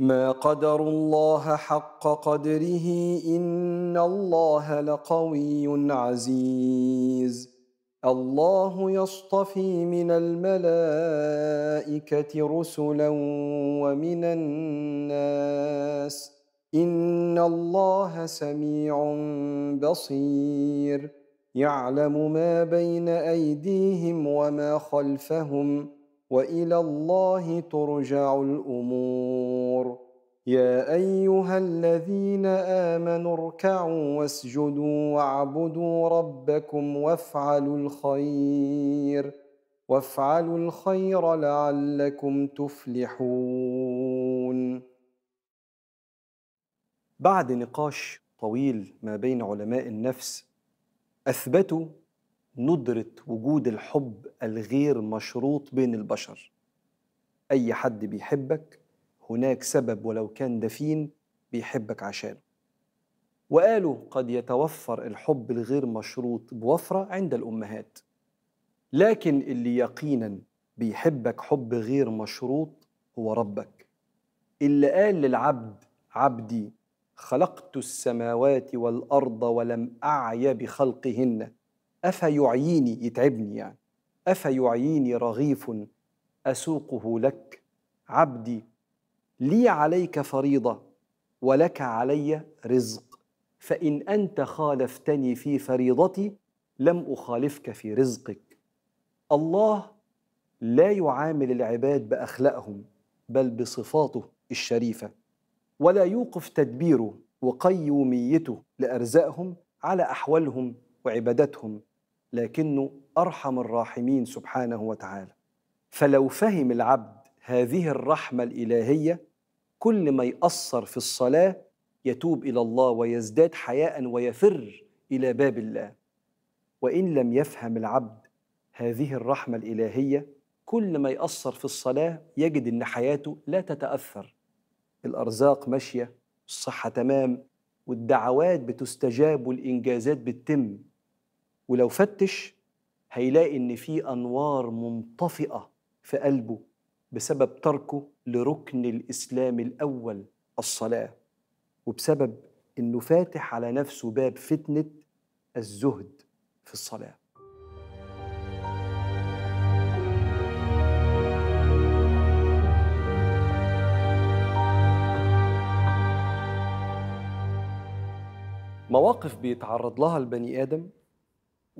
ما قدروا الله حق قدره إن الله لقوي عزيز الله يصطفي من الملائكة رسلا ومن الناس إن الله سميع بصير يعلم ما بين أيديهم وما خلفهم والى الله ترجع الامور يا ايها الذين امنوا اركعوا واسجدوا واعبدوا ربكم وافعلوا الخير وافعلوا الخير لعلكم تفلحون بعد نقاش طويل ما بين علماء النفس اثبتوا ندرة وجود الحب الغير مشروط بين البشر أي حد بيحبك هناك سبب ولو كان دفين بيحبك عشانه وقالوا قد يتوفر الحب الغير مشروط بوفرة عند الأمهات لكن اللي يقينا بيحبك حب غير مشروط هو ربك اللي قال للعبد عبدي خلقت السماوات والأرض ولم أعي بخلقهن أفيعيني يتعبني يعني أفيعيني رغيف أسوقه لك عبدي لي عليك فريضة ولك علي رزق فإن أنت خالفتني في فريضتي لم أخالفك في رزقك الله لا يعامل العباد بأخلاقهم بل بصفاته الشريفة ولا يوقف تدبيره وقيوميته لأرزاقهم على أحوالهم وعبادتهم لكنه ارحم الراحمين سبحانه وتعالى فلو فهم العبد هذه الرحمه الالهيه كل ما يقصر في الصلاه يتوب الى الله ويزداد حياء ويفر الى باب الله وان لم يفهم العبد هذه الرحمه الالهيه كل ما يقصر في الصلاه يجد ان حياته لا تتاثر الارزاق ماشيه الصحه تمام والدعوات بتستجاب والانجازات بتتم ولو فتش هيلاقي ان في انوار منطفئه في قلبه بسبب تركه لركن الاسلام الاول الصلاه وبسبب انه فاتح على نفسه باب فتنه الزهد في الصلاه مواقف بيتعرض لها البني ادم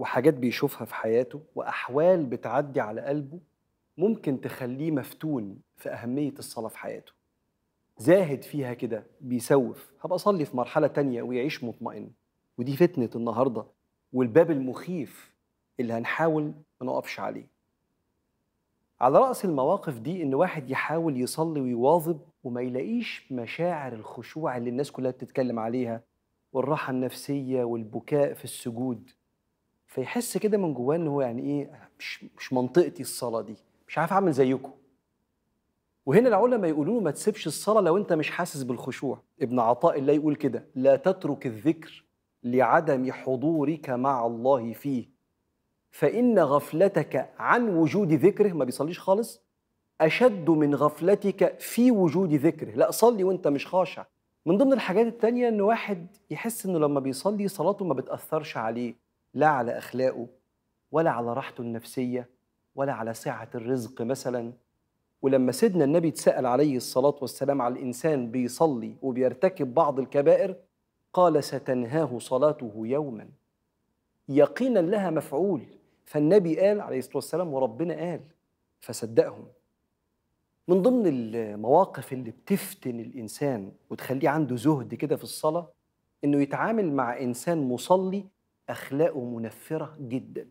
وحاجات بيشوفها في حياته واحوال بتعدي على قلبه ممكن تخليه مفتون في اهميه الصلاه في حياته زاهد فيها كده بيسوف هبقى اصلي في مرحله تانية ويعيش مطمئن ودي فتنه النهارده والباب المخيف اللي هنحاول ما نقفش عليه على رأس المواقف دي إن واحد يحاول يصلي ويواظب وما يلاقيش مشاعر الخشوع اللي الناس كلها بتتكلم عليها والراحة النفسية والبكاء في السجود فيحس كده من جواه ان هو يعني ايه مش مش منطقتي الصلاه دي مش عارف اعمل زيكم وهنا العلماء يقولوا له ما تسيبش الصلاه لو انت مش حاسس بالخشوع ابن عطاء الله يقول كده لا تترك الذكر لعدم حضورك مع الله فيه فان غفلتك عن وجود ذكره ما بيصليش خالص اشد من غفلتك في وجود ذكره لا صلي وانت مش خاشع من ضمن الحاجات التانية ان واحد يحس انه لما بيصلي صلاته ما بتاثرش عليه لا على اخلاقه ولا على راحته النفسيه ولا على سعه الرزق مثلا ولما سيدنا النبي اتسال عليه الصلاه والسلام على الانسان بيصلي وبيرتكب بعض الكبائر قال ستنهاه صلاته يوما يقينا لها مفعول فالنبي قال عليه الصلاه والسلام وربنا قال فصدقهم من ضمن المواقف اللي بتفتن الانسان وتخليه عنده زهد كده في الصلاه انه يتعامل مع انسان مصلي اخلاقه منفره جدا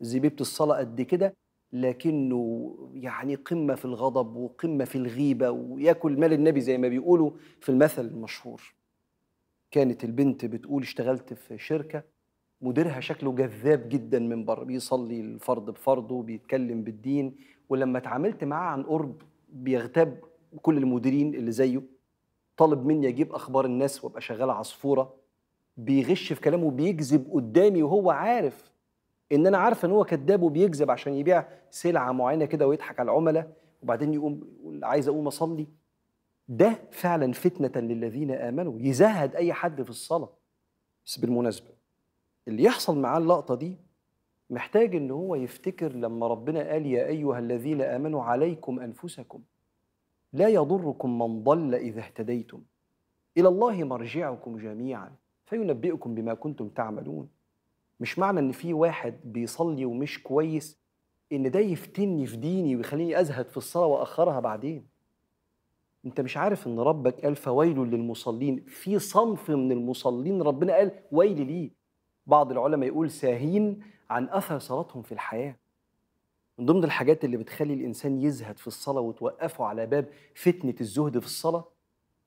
زبيبه الصلاه قد كده لكنه يعني قمه في الغضب وقمه في الغيبه وياكل مال النبي زي ما بيقولوا في المثل المشهور كانت البنت بتقول اشتغلت في شركه مديرها شكله جذاب جدا من بره بيصلي الفرض بفرضه بيتكلم بالدين ولما اتعاملت معاه عن قرب بيغتاب كل المديرين اللي زيه طالب مني اجيب اخبار الناس وابقى شغال عصفوره بيغش في كلامه بيكذب قدامي وهو عارف ان انا عارفه ان هو كذاب وبيكذب عشان يبيع سلعه معينه كده ويضحك على العملاء وبعدين يقوم يقول عايز اقوم اصلي ده فعلا فتنه للذين امنوا يزهد اي حد في الصلاه بس بالمناسبه اللي يحصل معاه اللقطه دي محتاج ان هو يفتكر لما ربنا قال يا ايها الذين امنوا عليكم انفسكم لا يضركم من ضل اذا اهتديتم الى الله مرجعكم جميعا فينبئكم بما كنتم تعملون مش معنى ان في واحد بيصلي ومش كويس ان ده يفتني في ديني ويخليني ازهد في الصلاه واخرها بعدين انت مش عارف ان ربك قال فويل للمصلين في صنف من المصلين ربنا قال ويل ليه بعض العلماء يقول ساهين عن اثر صلاتهم في الحياه من ضمن الحاجات اللي بتخلي الانسان يزهد في الصلاه وتوقفه على باب فتنه الزهد في الصلاه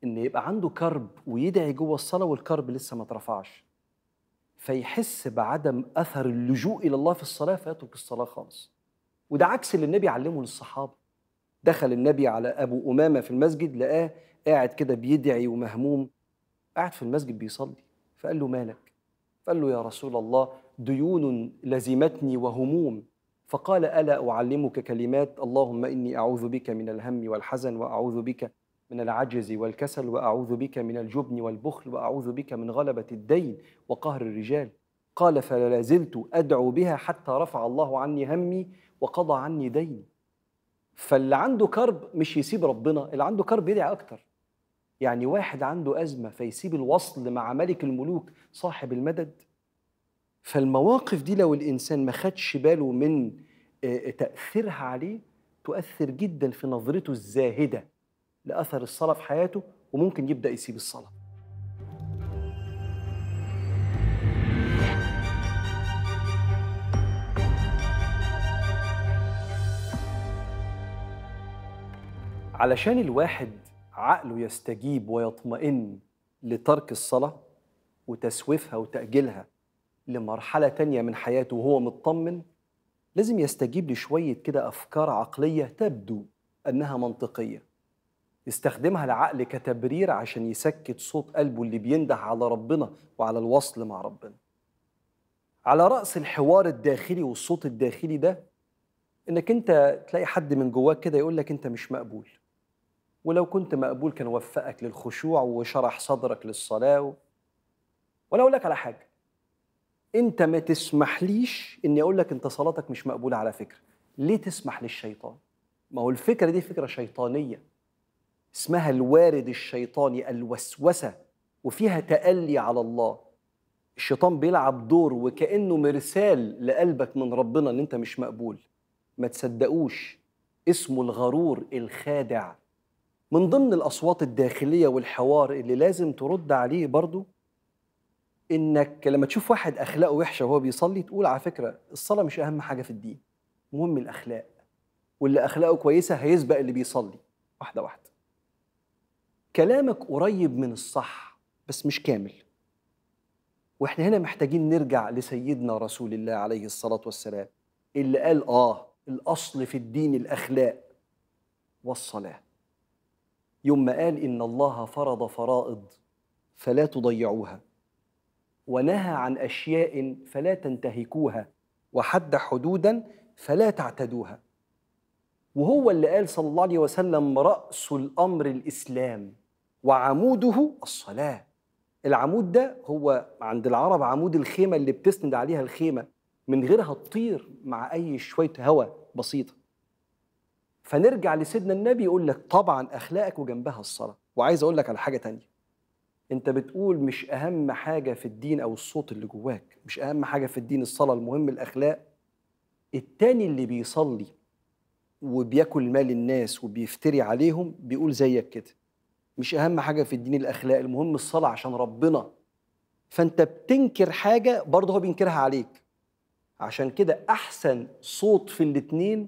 ان يبقى عنده كرب ويدعي جوه الصلاه والكرب لسه ما اترفعش فيحس بعدم اثر اللجوء الى الله في الصلاه فيترك الصلاه خالص وده عكس اللي النبي علمه للصحابه دخل النبي على ابو امامه في المسجد لقاه قاعد كده بيدعي ومهموم قاعد في المسجد بيصلي فقال له مالك فقال له يا رسول الله ديون لزمتني وهموم فقال الا اعلمك كلمات اللهم اني اعوذ بك من الهم والحزن واعوذ بك من العجز والكسل واعوذ بك من الجبن والبخل واعوذ بك من غلبه الدين وقهر الرجال قال فلا زلت ادعو بها حتى رفع الله عني همي وقضى عني ديني فاللي عنده كرب مش يسيب ربنا اللي عنده كرب يدعي اكتر يعني واحد عنده ازمه فيسيب الوصل مع ملك الملوك صاحب المدد فالمواقف دي لو الانسان ما خدش باله من آه، تاثيرها عليه تؤثر جدا في نظرته الزاهده لاثر الصلاه في حياته وممكن يبدا يسيب الصلاه علشان الواحد عقله يستجيب ويطمئن لترك الصلاة وتسويفها وتأجيلها لمرحلة تانية من حياته وهو مطمن لازم يستجيب لشوية كده أفكار عقلية تبدو أنها منطقية يستخدمها العقل كتبرير عشان يسكت صوت قلبه اللي بينده على ربنا وعلى الوصل مع ربنا على رأس الحوار الداخلي والصوت الداخلي ده انك انت تلاقي حد من جواك كده يقول لك انت مش مقبول ولو كنت مقبول كان وفقك للخشوع وشرح صدرك للصلاة و... وانا اقول لك على حاجة انت ما تسمحليش اني اقول لك انت صلاتك مش مقبولة على فكرة ليه تسمح للشيطان ما هو الفكرة دي فكرة شيطانية اسمها الوارد الشيطاني الوسوسه وفيها تألي على الله الشيطان بيلعب دور وكأنه مرسال لقلبك من ربنا ان انت مش مقبول ما تصدقوش اسمه الغرور الخادع من ضمن الأصوات الداخلية والحوار اللي لازم ترد عليه برضو إنك لما تشوف واحد أخلاقه وحشة وهو بيصلي تقول على فكرة الصلاة مش أهم حاجة في الدين مهم الأخلاق واللي أخلاقه كويسة هيسبق اللي بيصلي واحدة واحدة كلامك قريب من الصح بس مش كامل واحنا هنا محتاجين نرجع لسيدنا رسول الله عليه الصلاة والسلام اللي قال آه الأصل في الدين الأخلاق والصلاة يوم ما قال إن الله فرض فرائض فلا تضيعوها ونهى عن أشياء فلا تنتهكوها وحد حدودا فلا تعتدوها وهو اللي قال صلى الله عليه وسلم رأس الأمر الإسلام وعموده الصلاة العمود ده هو عند العرب عمود الخيمة اللي بتسند عليها الخيمة من غيرها تطير مع أي شوية هواء بسيطة فنرجع لسيدنا النبي يقول لك طبعا أخلاقك وجنبها الصلاة وعايز أقول لك على حاجة تانية أنت بتقول مش أهم حاجة في الدين أو الصوت اللي جواك مش أهم حاجة في الدين الصلاة المهم الأخلاق التاني اللي بيصلي وبياكل مال الناس وبيفتري عليهم بيقول زيك كده مش اهم حاجه في الدين الاخلاق المهم الصلاه عشان ربنا فانت بتنكر حاجه برضه هو بينكرها عليك عشان كده احسن صوت في الاتنين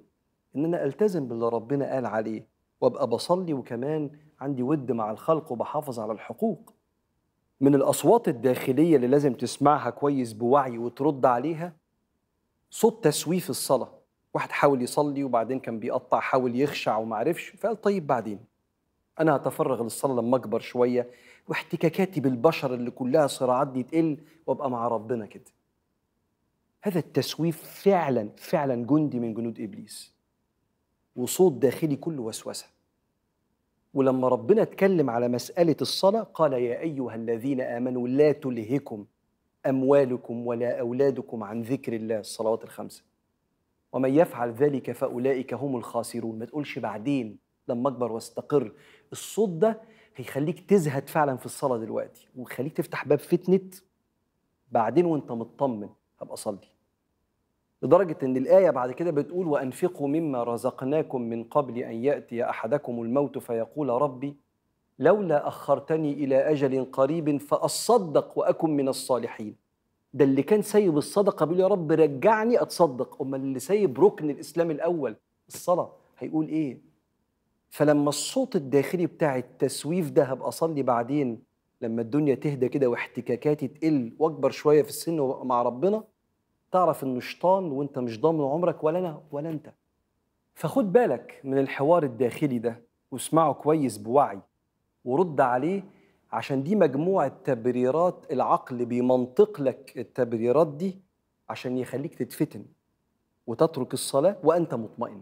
ان انا التزم باللي ربنا قال عليه وابقى بصلي وكمان عندي ود مع الخلق وبحافظ على الحقوق من الاصوات الداخليه اللي لازم تسمعها كويس بوعي وترد عليها صوت تسويف الصلاه واحد حاول يصلي وبعدين كان بيقطع حاول يخشع ومعرفش فقال طيب بعدين انا هتفرغ للصلاه لما اكبر شويه واحتكاكاتي بالبشر اللي كلها صراعات دي تقل وابقى مع ربنا كده هذا التسويف فعلا فعلا جندي من جنود ابليس وصوت داخلي كله وسوسه ولما ربنا اتكلم على مساله الصلاه قال يا ايها الذين امنوا لا تلهكم اموالكم ولا اولادكم عن ذكر الله الصلوات الخمسه ومن يفعل ذلك فاولئك هم الخاسرون ما تقولش بعدين لما اكبر واستقر الصوت ده هيخليك تزهد فعلا في الصلاه دلوقتي ويخليك تفتح باب فتنه بعدين وانت مطمن هبقى اصلي لدرجه ان الايه بعد كده بتقول وانفقوا مما رزقناكم من قبل ان ياتي احدكم الموت فيقول ربي لولا اخرتني الى اجل قريب فاصدق واكن من الصالحين ده اللي كان سايب الصدقه بيقول يا رب رجعني اتصدق امال اللي سايب ركن الاسلام الاول الصلاه هيقول ايه فلما الصوت الداخلي بتاع التسويف ده هبقى اصلي بعدين لما الدنيا تهدى كده واحتكاكاتي تقل واكبر شويه في السن وابقى مع ربنا تعرف انه شيطان وانت مش ضامن عمرك ولا انا ولا انت فخد بالك من الحوار الداخلي ده واسمعه كويس بوعي ورد عليه عشان دي مجموعة تبريرات العقل بيمنطق لك التبريرات دي عشان يخليك تتفتن وتترك الصلاة وأنت مطمئن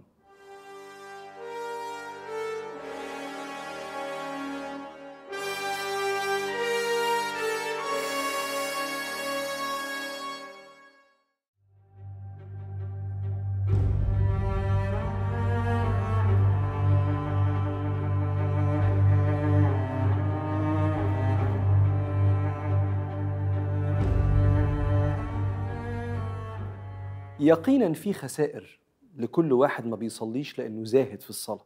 يقينا في خسائر لكل واحد ما بيصليش لانه زاهد في الصلاه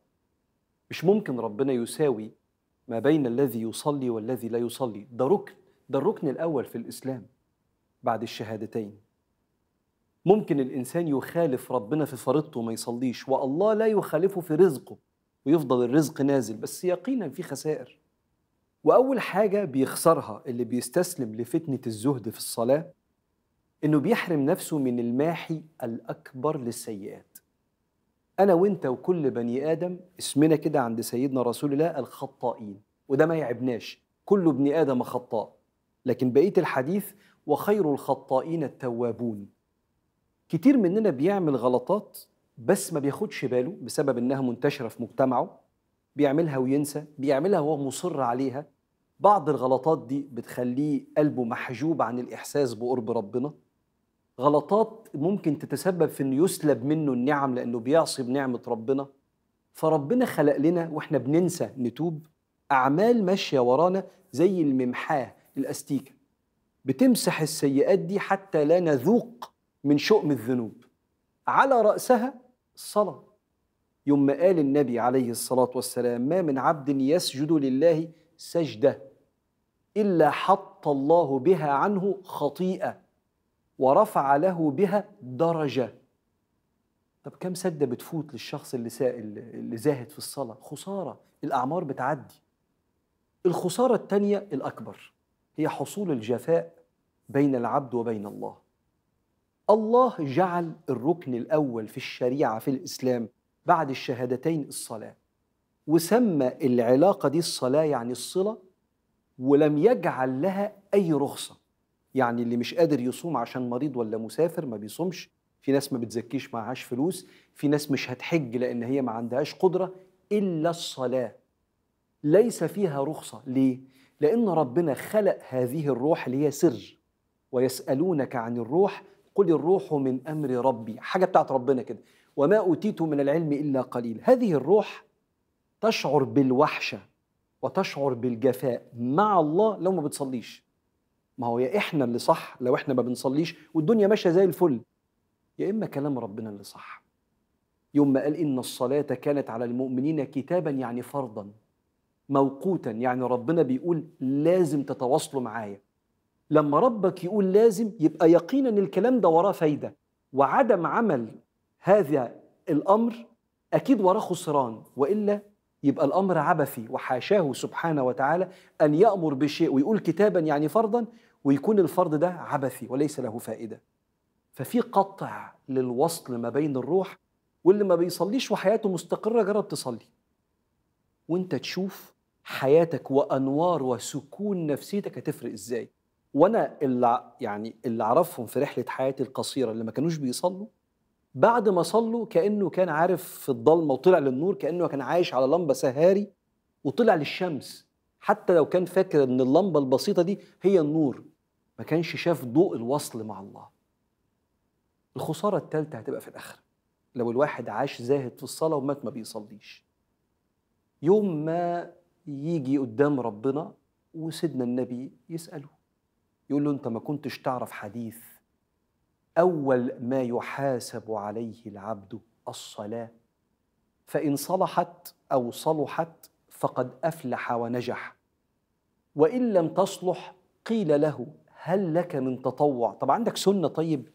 مش ممكن ربنا يساوي ما بين الذي يصلي والذي لا يصلي ده ركن ده الركن الاول في الاسلام بعد الشهادتين ممكن الانسان يخالف ربنا في فريضته وما يصليش والله لا يخالفه في رزقه ويفضل الرزق نازل بس يقينا في خسائر واول حاجه بيخسرها اللي بيستسلم لفتنه الزهد في الصلاه انه بيحرم نفسه من الماحي الاكبر للسيئات انا وانت وكل بني ادم اسمنا كده عند سيدنا رسول الله الخطائين وده ما يعبناش كل ابن ادم خطاء لكن بقيه الحديث وخير الخطائين التوابون كتير مننا بيعمل غلطات بس ما بياخدش باله بسبب انها منتشره في مجتمعه بيعملها وينسى بيعملها وهو مصر عليها بعض الغلطات دي بتخليه قلبه محجوب عن الاحساس بقرب ربنا غلطات ممكن تتسبب في انه يسلب منه النعم لانه بيعصي بنعمه ربنا فربنا خلق لنا واحنا بننسى نتوب اعمال ماشيه ورانا زي الممحاه الاستيكه بتمسح السيئات دي حتى لا نذوق من شؤم الذنوب على راسها الصلاه يوم ما قال النبي عليه الصلاه والسلام ما من عبد يسجد لله سجده الا حط الله بها عنه خطيئه ورفع له بها درجة طب كم سدة بتفوت للشخص اللي, سا... اللي زاهد في الصلاة خسارة الأعمار بتعدي الخسارة الثانية الأكبر هي حصول الجفاء بين العبد وبين الله الله جعل الركن الأول في الشريعة في الإسلام بعد الشهادتين الصلاة وسمى العلاقة دي الصلاة يعني الصلة ولم يجعل لها أي رخصة يعني اللي مش قادر يصوم عشان مريض ولا مسافر ما بيصومش في ناس ما بتزكيش معهاش فلوس في ناس مش هتحج لان هي ما عندهاش قدره الا الصلاه ليس فيها رخصه ليه لان ربنا خلق هذه الروح اللي هي سر ويسالونك عن الروح قل الروح من امر ربي حاجه بتاعت ربنا كده وما اوتيت من العلم الا قليل هذه الروح تشعر بالوحشه وتشعر بالجفاء مع الله لو ما بتصليش ما هو يا احنا اللي صح لو احنا ما بنصليش والدنيا ماشيه زي الفل يا اما كلام ربنا اللي صح يوم ما قال ان الصلاه كانت على المؤمنين كتابا يعني فرضا موقوتا يعني ربنا بيقول لازم تتواصلوا معايا لما ربك يقول لازم يبقى يقينا ان الكلام ده وراه فايده وعدم عمل هذا الامر اكيد وراه خسران والا يبقى الامر عبثي وحاشاه سبحانه وتعالى ان يامر بشيء ويقول كتابا يعني فرضا ويكون الفرض ده عبثي وليس له فائده ففي قطع للوصل ما بين الروح واللي ما بيصليش وحياته مستقره جرب تصلي وانت تشوف حياتك وانوار وسكون نفسيتك هتفرق ازاي وانا اللي يعني اللي اعرفهم في رحله حياتي القصيره اللي ما كانوش بيصلوا بعد ما صلوا كانه كان عارف في الضلمه وطلع للنور كانه كان عايش على لمبه سهاري وطلع للشمس حتى لو كان فاكر ان اللمبه البسيطه دي هي النور ما كانش شاف ضوء الوصل مع الله الخساره الثالثه هتبقى في الاخره لو الواحد عاش زاهد في الصلاه ومات ما بيصليش يوم ما يجي قدام ربنا وسيدنا النبي يساله يقول له انت ما كنتش تعرف حديث اول ما يحاسب عليه العبد الصلاه فان صلحت او صلحت فقد افلح ونجح وان لم تصلح قيل له هل لك من تطوع طب عندك سنه طيب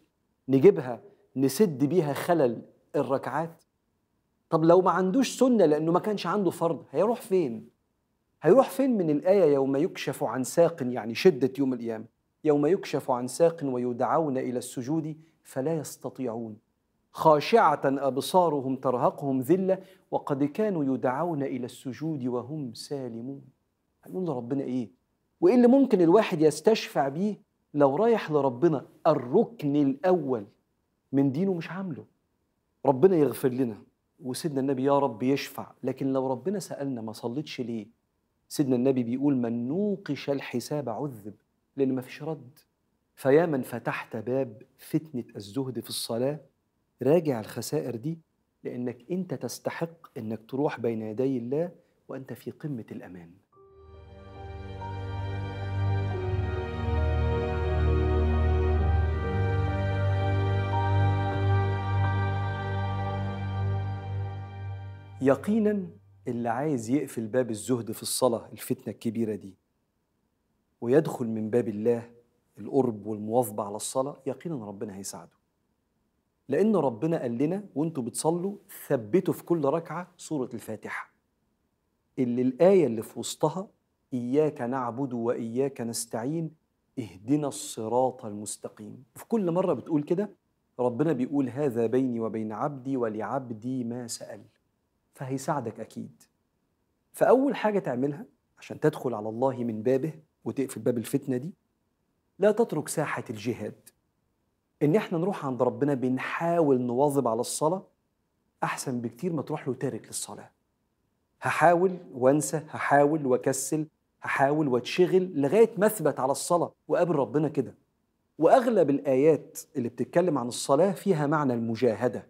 نجيبها نسد بيها خلل الركعات طب لو ما عندوش سنه لانه ما كانش عنده فرض هيروح فين هيروح فين من الايه يوم يكشف عن ساق يعني شده يوم القيامه يوم يكشف عن ساق ويدعون الى السجود فلا يستطيعون خاشعه ابصارهم ترهقهم ذله وقد كانوا يدعون الى السجود وهم سالمون هنقول لربنا ايه وايه اللي ممكن الواحد يستشفع بيه لو رايح لربنا الركن الاول من دينه مش عامله ربنا يغفر لنا وسيدنا النبي يا رب يشفع لكن لو ربنا سالنا ما صليتش ليه سيدنا النبي بيقول من نوقش الحساب عذب لأن ما فيش رد فيا من فتحت باب فتنة الزهد في الصلاة راجع الخسائر دي لأنك أنت تستحق أنك تروح بين يدي الله وأنت في قمة الأمان يقينا اللي عايز يقفل باب الزهد في الصلاة الفتنة الكبيرة دي ويدخل من باب الله القرب والمواظبة على الصلاة يقينا ربنا هيساعده لأن ربنا قال لنا وانتوا بتصلوا ثبتوا في كل ركعة سورة الفاتحة اللي الآية اللي في وسطها إياك نعبد وإياك نستعين اهدنا الصراط المستقيم في كل مرة بتقول كده ربنا بيقول هذا بيني وبين عبدي ولعبدي ما سأل فهيساعدك أكيد فأول حاجة تعملها عشان تدخل على الله من بابه وتقفل باب الفتنه دي لا تترك ساحه الجهاد ان احنا نروح عند ربنا بنحاول نواظب على الصلاه احسن بكتير ما تروح له تارك للصلاه هحاول وانسى هحاول واكسل هحاول واتشغل لغايه ما اثبت على الصلاه وقابل ربنا كده واغلب الايات اللي بتتكلم عن الصلاه فيها معنى المجاهده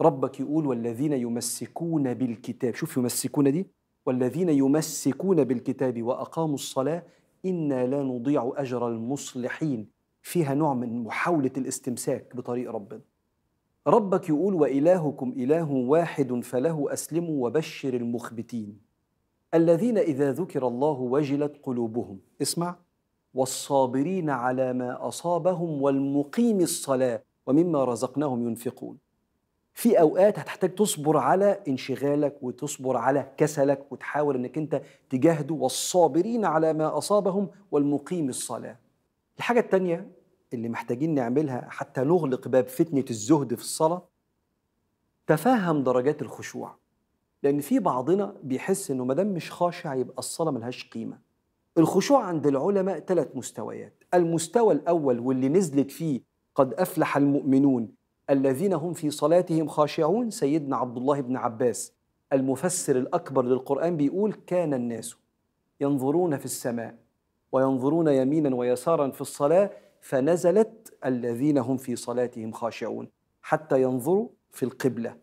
ربك يقول والذين يمسكون بالكتاب شوف يمسكون دي والذين يمسكون بالكتاب واقاموا الصلاه انا لا نضيع اجر المصلحين فيها نوع من محاوله الاستمساك بطريق ربنا ربك يقول والهكم اله واحد فله اسلموا وبشر المخبتين الذين اذا ذكر الله وجلت قلوبهم اسمع والصابرين على ما اصابهم والمقيم الصلاه ومما رزقناهم ينفقون في اوقات هتحتاج تصبر على انشغالك وتصبر على كسلك وتحاول انك انت تجاهده والصابرين على ما اصابهم والمقيم الصلاه الحاجه الثانيه اللي محتاجين نعملها حتى نغلق باب فتنه الزهد في الصلاه تفهم درجات الخشوع لان في بعضنا بيحس انه ما دام مش خاشع يبقى الصلاه ملهاش قيمه الخشوع عند العلماء ثلاث مستويات المستوى الاول واللي نزلت فيه قد افلح المؤمنون الذين هم في صلاتهم خاشعون سيدنا عبد الله بن عباس المفسر الأكبر للقرآن بيقول كان الناس ينظرون في السماء وينظرون يمينا ويسارا في الصلاة فنزلت الذين هم في صلاتهم خاشعون حتى ينظروا في القبلة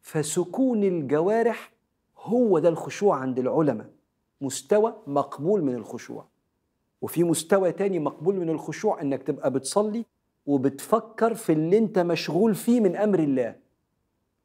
فسكون الجوارح هو ده الخشوع عند العلماء مستوى مقبول من الخشوع وفي مستوى تاني مقبول من الخشوع انك تبقى بتصلي وبتفكر في اللي انت مشغول فيه من امر الله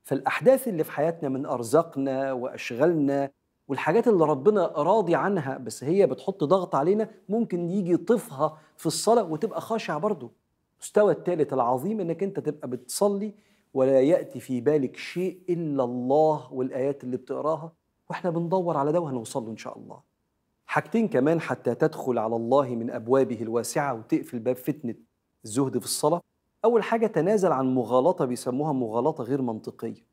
فالاحداث اللي في حياتنا من ارزاقنا واشغالنا والحاجات اللي ربنا راضي عنها بس هي بتحط ضغط علينا ممكن يجي طفها في الصلاه وتبقى خاشع برضه المستوى الثالث العظيم انك انت تبقى بتصلي ولا ياتي في بالك شيء الا الله والايات اللي بتقراها واحنا بندور على ده وهنوصل له ان شاء الله حاجتين كمان حتى تدخل على الله من ابوابه الواسعه وتقفل باب فتنه الزهد في الصلاة أول حاجة تنازل عن مغالطة بيسموها مغالطة غير منطقية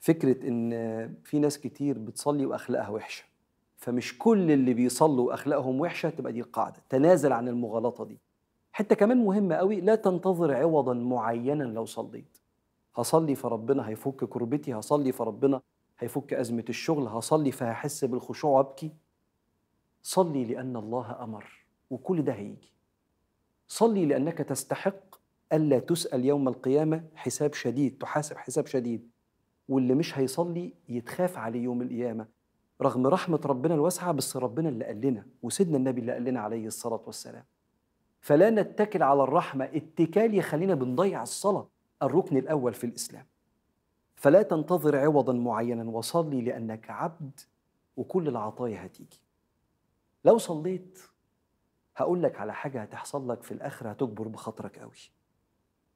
فكرة إن في ناس كتير بتصلي وأخلاقها وحشة فمش كل اللي بيصلوا وأخلاقهم وحشة تبقى دي القاعدة تنازل عن المغالطة دي حتة كمان مهمة قوي لا تنتظر عوضا معينا لو صليت هصلي فربنا هيفك كربتي هصلي فربنا هيفك أزمة الشغل هصلي فهحس بالخشوع وأبكي صلي لأن الله أمر وكل ده هيجي صلي لأنك تستحق ألا تسأل يوم القيامة حساب شديد تحاسب حساب شديد واللي مش هيصلي يتخاف عليه يوم القيامة رغم رحمة ربنا الواسعة بس ربنا اللي قال لنا وسيدنا النبي اللي قال لنا عليه الصلاة والسلام فلا نتكل على الرحمة اتكال يخلينا بنضيع الصلاة الركن الأول في الإسلام فلا تنتظر عوضا معينا وصلي لأنك عبد وكل العطايا هتيجي لو صليت هقول لك على حاجة هتحصل لك في الآخر هتكبر بخاطرك قوي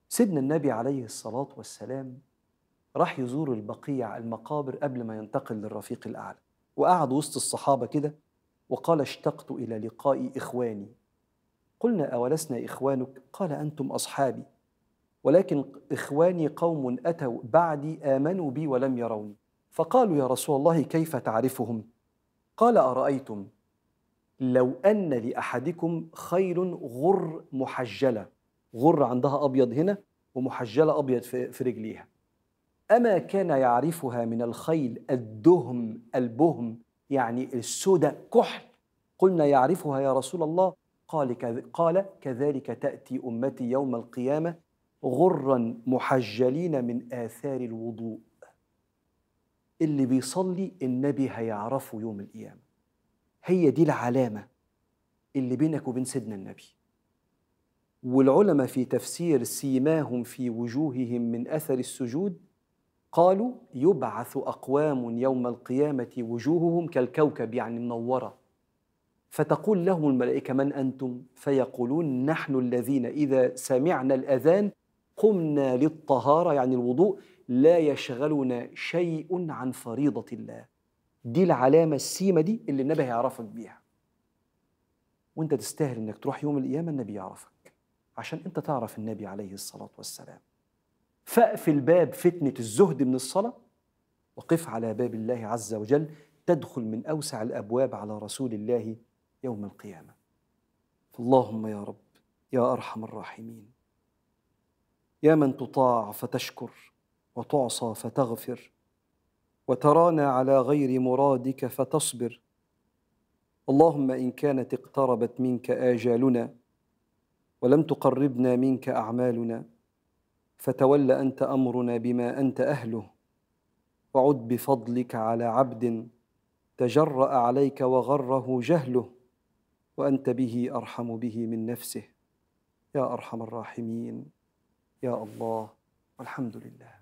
سيدنا النبي عليه الصلاة والسلام راح يزور البقيع المقابر قبل ما ينتقل للرفيق الأعلى وقعد وسط الصحابة كده وقال اشتقت إلى لقاء إخواني قلنا أولسنا إخوانك قال أنتم أصحابي ولكن إخواني قوم أتوا بعدي آمنوا بي ولم يروني فقالوا يا رسول الله كيف تعرفهم قال أرأيتم لو أن لأحدكم خيل غر محجلة غر عندها أبيض هنا ومحجلة أبيض في رجليها أما كان يعرفها من الخيل الدهم البهم يعني السوداء كحل قلنا يعرفها يا رسول الله قال قال كذلك تأتي أمتي يوم القيامة غرا محجلين من آثار الوضوء اللي بيصلي النبي هيعرفه يوم القيامة هي دي العلامة اللي بينك وبين سيدنا النبي والعلماء في تفسير سيماهم في وجوههم من أثر السجود قالوا يبعث أقوام يوم القيامة وجوههم كالكوكب يعني منورة فتقول لهم الملائكة من أنتم فيقولون نحن الذين إذا سمعنا الأذان قمنا للطهارة يعني الوضوء لا يشغلنا شيء عن فريضة الله دي العلامه السيمه دي اللي النبي هيعرفك بيها وانت تستاهل انك تروح يوم القيامه النبي يعرفك عشان انت تعرف النبي عليه الصلاه والسلام فاقفل باب فتنه الزهد من الصلاه وقف على باب الله عز وجل تدخل من اوسع الابواب على رسول الله يوم القيامه اللهم يا رب يا ارحم الراحمين يا من تطاع فتشكر وتعصى فتغفر وترانا على غير مرادك فتصبر اللهم ان كانت اقتربت منك اجالنا ولم تقربنا منك اعمالنا فتول انت امرنا بما انت اهله وعد بفضلك على عبد تجرا عليك وغره جهله وانت به ارحم به من نفسه يا ارحم الراحمين يا الله والحمد لله